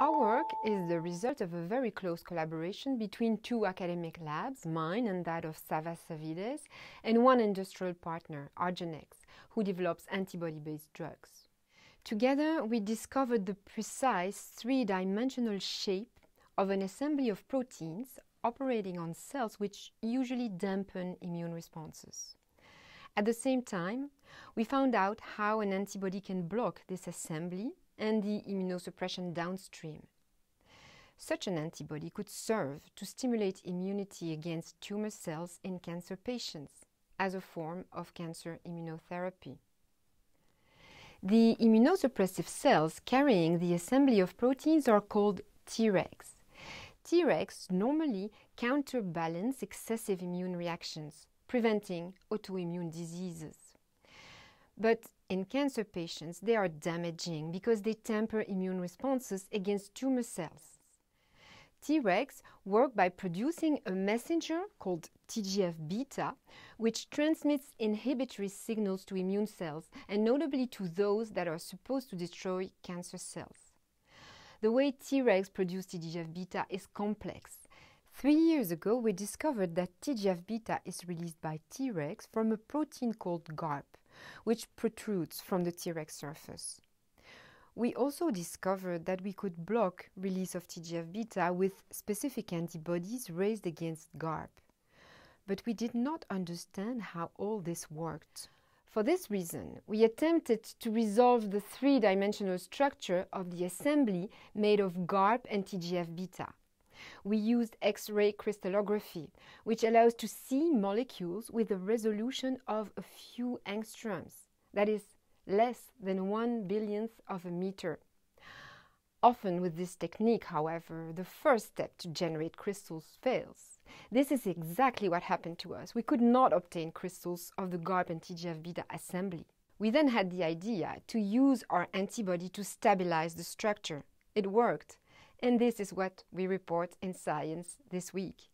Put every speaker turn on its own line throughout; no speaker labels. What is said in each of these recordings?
Our work is the result of a very close collaboration between two academic labs, mine and that of Savas Savides, and one industrial partner, Argenex, who develops antibody-based drugs. Together, we discovered the precise three-dimensional shape of an assembly of proteins operating on cells which usually dampen immune responses. At the same time, we found out how an antibody can block this assembly and the immunosuppression downstream. Such an antibody could serve to stimulate immunity against tumor cells in cancer patients as a form of cancer immunotherapy. The immunosuppressive cells carrying the assembly of proteins are called Tregs. Tregs normally counterbalance excessive immune reactions, preventing autoimmune diseases. But in cancer patients, they are damaging because they temper immune responses against tumor cells. Tregs work by producing a messenger called TGF-beta, which transmits inhibitory signals to immune cells, and notably to those that are supposed to destroy cancer cells. The way Tregs produce TGF-beta is complex. Three years ago, we discovered that TGF-beta is released by Tregs from a protein called GARP, which protrudes from the T-Rex surface. We also discovered that we could block release of TGF-beta with specific antibodies raised against GARP. But we did not understand how all this worked. For this reason, we attempted to resolve the three-dimensional structure of the assembly made of GARP and TGF-beta we used X-ray crystallography, which allows to see molecules with a resolution of a few angstroms, that is, less than one billionth of a meter. Often with this technique, however, the first step to generate crystals fails. This is exactly what happened to us. We could not obtain crystals of the GARP and TGF-beta assembly. We then had the idea to use our antibody to stabilize the structure. It worked, and this is what we report in Science this week.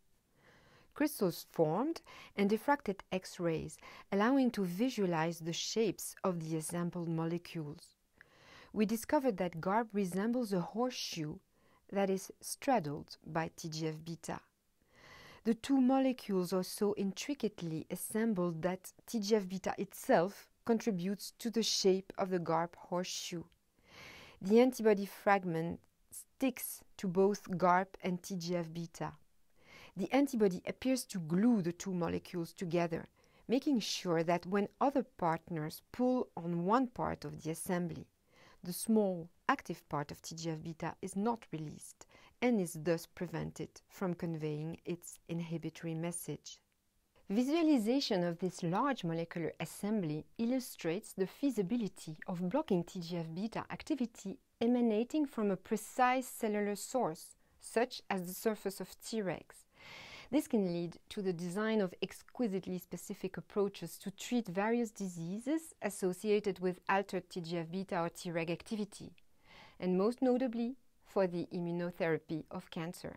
Crystals formed and diffracted X rays, allowing to visualize the shapes of the assembled molecules. We discovered that GARB resembles a horseshoe that is straddled by TGF beta. The two molecules are so intricately assembled that TGF beta itself contributes to the shape of the GARB horseshoe. The antibody fragment sticks to both GARP and TGF-beta. The antibody appears to glue the two molecules together, making sure that when other partners pull on one part of the assembly, the small active part of TGF-beta is not released and is thus prevented from conveying its inhibitory message. Visualization of this large molecular assembly illustrates the feasibility of blocking TGF-beta activity emanating from a precise cellular source, such as the surface of Tregs. This can lead to the design of exquisitely specific approaches to treat various diseases associated with altered TGF-beta or Treg activity, and most notably for the immunotherapy of cancer.